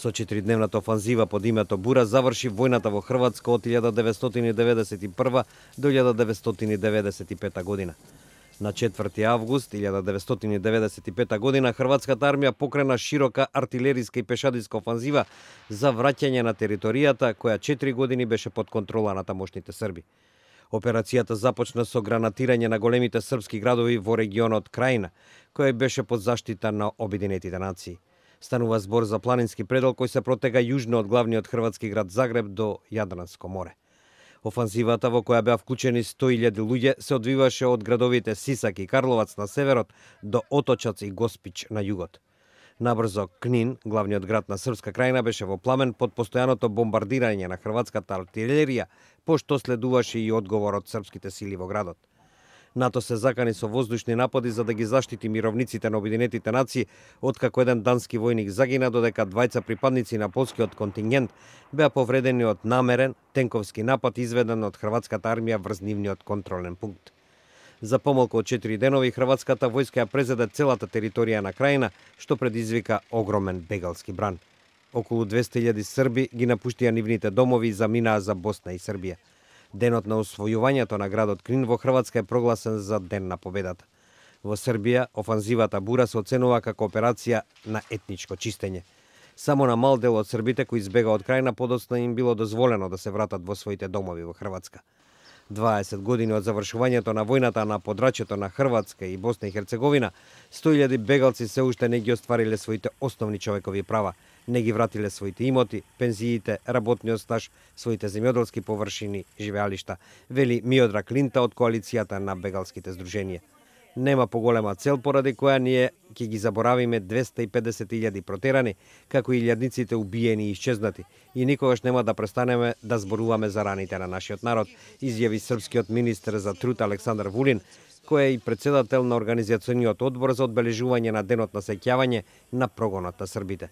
Со четиридневната офанзива под името Бура заврши војната во Хрватска од 1991 до 1995 година. На 4 август 1995 година Хрватската армија покрена широка артилериска и пешадиска офанзива за враќање на територијата која 4 години беше под контрола на тамошните срби. Операцијата започна со гранатирање на големите српски градови во регионот Крајна, кој беше под заштита на Обединетите нации. Станува збор за планински предел кој се протега јужно од главниот хрватски град Загреб до Јадранско море. Офанзивата во која беа вклучени 100.000 луѓе се одвиваше од градовите Сисак и Карловац на северот до Оточац и Госпич на југот. Набрзо Книн, главниот град на Српска крајна, беше во пламен под постојаното бомбардирање на хрватската артилерија, пошто следуваше и одговор од српските сили во градот. НАТО се закани со воздушни напади за да ги заштити мировниците на Обединетите нации, откако еден дански војник загина, додека двајца припадници на полскиот контингент беа повредени од намерен тенковски напад изведен од хрватската армија врз нивниот контролен пункт. За помалку од 4 денови хрватската војска ја презеде целата територија на крајна, што предизвика огромен бегалски бран. Околу 200.000 срби ги напуштија нивните домови и заминаа за Босна и Србија. Денот на освојувањето на градот Крин во Хрватска е прогласен за Ден на победата. Во Србија, офанзивата бура се оценува како операција на етничко чистење. Само на мал дел од србите кои избега од на подоцна им било дозволено да се вратат во своите домови во Хрватска. 20 години од завршувањето на војната на подрачето на Хрватска и Босна и Херцеговина, 100.000 бегалци се уште не ги оствариле своите основни човекови права, не ги вратиле своите имоти, пензиите, работниот стаж, своите земјоделски површини, живеалишта, вели Миодра Клинта од коалицијата на бегалските здруженија. Нема поголема цел поради која ние ќе ги заборавиме 250.000 протерани, како и илјадниците убиени и исчезнати, и никогаш нема да престанеме да зборуваме за раните на нашиот народ, изјави српскиот министр за труд Александар Вулин, кој е и председател на Организационниот одбор за одбележување на Денот на сеќавање на прогонот на србите.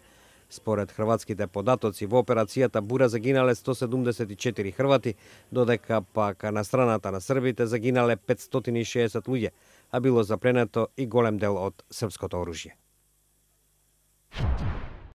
Според хрватските податоци, во операцијата Бура загинале 174 хрвати, додека пак на страната на србите загинале 560 луѓе, а било запленето и голем дел од српското оружје.